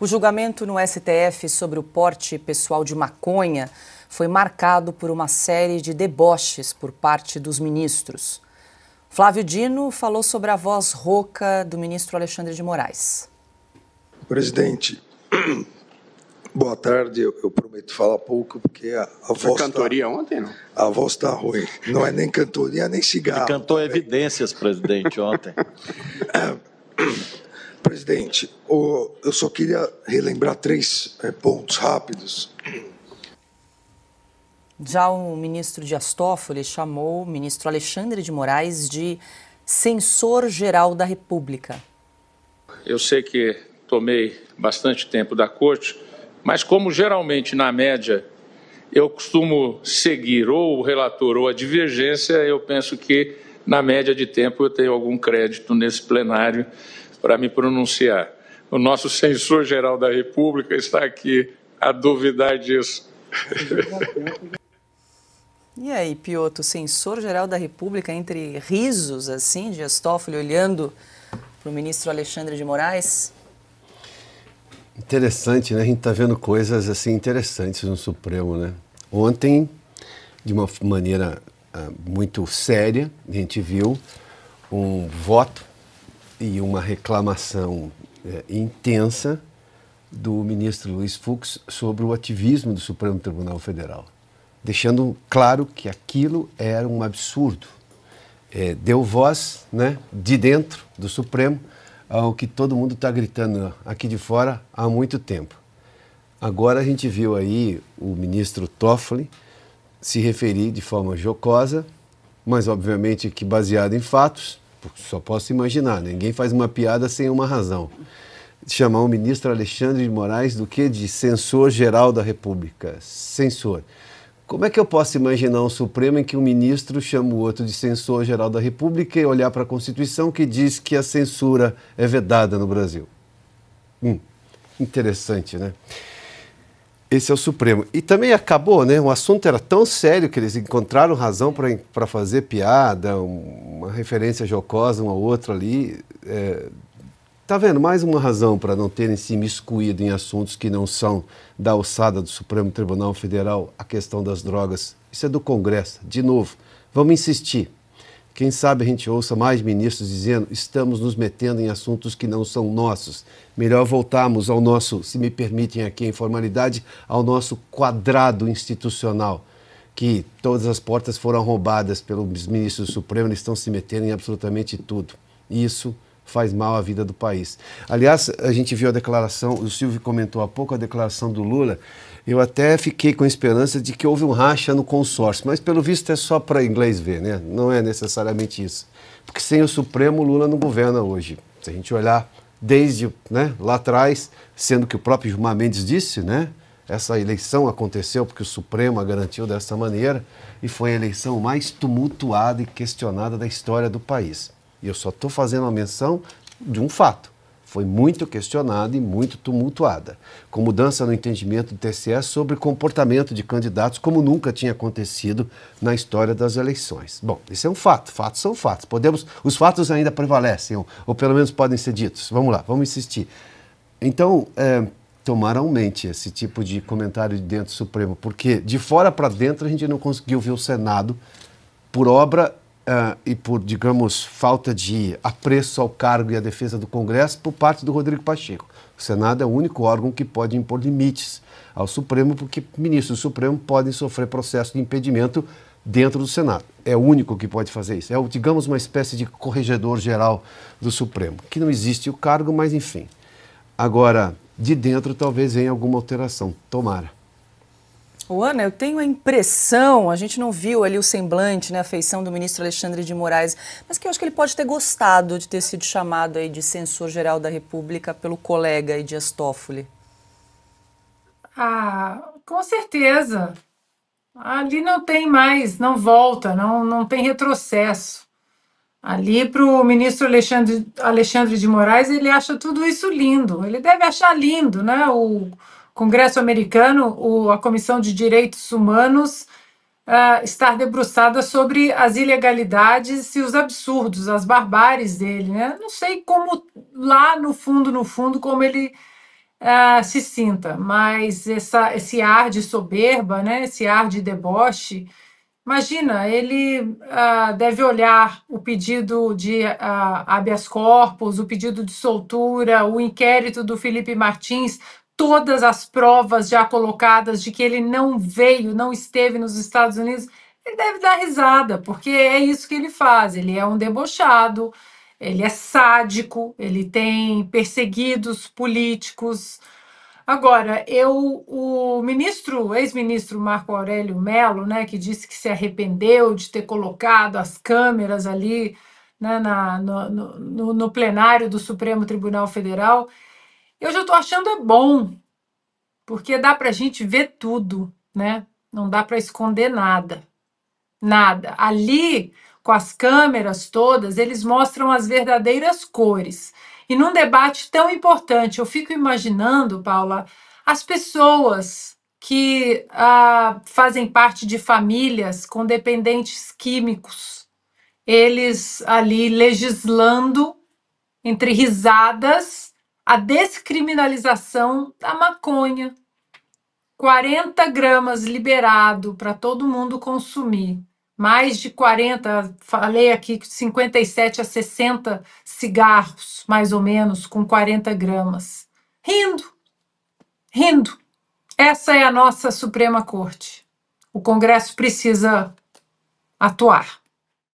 O julgamento no STF sobre o porte pessoal de maconha foi marcado por uma série de deboches por parte dos ministros. Flávio Dino falou sobre a voz rouca do ministro Alexandre de Moraes. Presidente, boa tarde. Eu, eu prometo falar pouco porque a, a voz. A tá- cantoria tá, ontem, não? A voz está ruim. Não é nem cantoria nem cigarro. Ele cantou evidências, presidente, ontem. Presidente, eu só queria relembrar três eh, pontos rápidos. Já o ministro Dias Toffoli chamou o ministro Alexandre de Moraes de censor-geral da República. Eu sei que tomei bastante tempo da corte, mas como geralmente, na média, eu costumo seguir ou o relator ou a divergência, eu penso que, na média de tempo, eu tenho algum crédito nesse plenário para me pronunciar. O nosso censor-geral da República está aqui a duvidar disso. E aí, Pioto, censor-geral da República, entre risos, assim, de Astófoli olhando para o ministro Alexandre de Moraes? Interessante, né? A gente está vendo coisas assim interessantes no Supremo, né? Ontem, de uma maneira uh, muito séria, a gente viu um voto e uma reclamação é, intensa do ministro Luiz Fux sobre o ativismo do Supremo Tribunal Federal, deixando claro que aquilo era um absurdo. É, deu voz, né, de dentro do Supremo, ao que todo mundo está gritando aqui de fora há muito tempo. Agora a gente viu aí o ministro Toffoli se referir de forma jocosa, mas obviamente que baseado em fatos, só posso imaginar, ninguém faz uma piada sem uma razão. Chamar o ministro Alexandre de Moraes do que de censor geral da República, censor. Como é que eu posso imaginar um Supremo em que um ministro chama o outro de censor geral da República e olhar para a Constituição que diz que a censura é vedada no Brasil? Hum, interessante, né? Esse é o Supremo. E também acabou, né? O assunto era tão sério que eles encontraram razão para fazer piada, uma referência jocosa, uma outra ali. É, tá vendo? Mais uma razão para não terem se imiscuído em assuntos que não são da alçada do Supremo Tribunal Federal, a questão das drogas. Isso é do Congresso, de novo. Vamos insistir. Quem sabe a gente ouça mais ministros dizendo estamos nos metendo em assuntos que não são nossos. Melhor voltarmos ao nosso, se me permitem aqui a informalidade, ao nosso quadrado institucional, que todas as portas foram roubadas pelos ministros do Supremo, eles estão se metendo em absolutamente tudo. Isso faz mal à vida do país. Aliás, a gente viu a declaração, o Silvio comentou há pouco a declaração do Lula. Eu até fiquei com a esperança de que houve um racha no consórcio, mas pelo visto é só para inglês ver, né? Não é necessariamente isso. Porque sem o Supremo, Lula não governa hoje. Se a gente olhar desde né, lá atrás, sendo que o próprio Gilmar Mendes disse, né? Essa eleição aconteceu porque o Supremo a garantiu dessa maneira e foi a eleição mais tumultuada e questionada da história do país. E eu só estou fazendo a menção de um fato. Foi muito questionada e muito tumultuada, com mudança no entendimento do TSE sobre comportamento de candidatos como nunca tinha acontecido na história das eleições. Bom, isso é um fato. Fatos são fatos. Podemos, os fatos ainda prevalecem ou, ou pelo menos podem ser ditos. Vamos lá, vamos insistir. Então, é, tomaram mente esse tipo de comentário de dentro do Supremo, porque de fora para dentro a gente não conseguiu ver o Senado, por obra uh, e por, digamos, falta de apreço ao cargo e à defesa do Congresso por parte do Rodrigo Pacheco. O Senado é o único órgão que pode impor limites ao Supremo, porque ministros do Supremo podem sofrer processo de impedimento dentro do Senado. É o único que pode fazer isso. É, o, digamos, uma espécie de corregedor geral do Supremo, que não existe o cargo, mas enfim. Agora, de dentro talvez venha alguma alteração. Tomara. O tipo, Ana, eu tenho a impressão, a gente não viu ali o semblante, né, a feição do ministro Alexandre de Moraes, mas que eu acho que ele pode ter gostado de ter sido chamado aí de censor-geral da República pelo colega aí Dias Toffoli. Ah, com certeza. Ali não tem mais, não volta, não, não tem retrocesso. Ali para o ministro Alexandre, Alexandre de Moraes, ele acha tudo isso lindo. Ele deve achar lindo, né? O, Congresso americano, o, a Comissão de Direitos Humanos uh, ah, estar debruçada sobre as ilegalidades e os absurdos, as barbáries dele. Né? Não sei como lá no fundo, no fundo, como ele uh, se sinta, mas essa, esse ar de soberba, né? esse ar de deboche, imagina, ele uh, deve olhar o pedido de uh, habeas corpus, o pedido de soltura, o inquérito do Felipe Martins, todas as provas já colocadas de que ele não veio, não esteve nos Estados Unidos, ele deve dar risada, porque é isso que ele faz. Ele é um debochado, ele é sádico, ele tem perseguidos políticos. Agora, eu, o ministro, ex-ministro Marco Aurélio Melo, né, que disse que se arrependeu de ter colocado as câmeras ali né, na, no, no, no plenário do Supremo Tribunal Federal, eu já estou achando é bom, porque dá para a gente ver tudo, né? Não dá para esconder nada. Nada. Ali, com as câmeras todas, eles mostram as verdadeiras cores. E num debate tão importante, eu fico imaginando, Paula, as pessoas que ah, fazem parte de famílias com dependentes químicos, eles ali legislando entre risadas a descriminalização da maconha. 40 gramas liberado para todo mundo consumir. Mais de 40, falei aqui, 57 a 60 cigarros, mais ou menos, com 40 gramas. Rindo, rindo. Essa é a nossa Suprema Corte. O Congresso precisa atuar.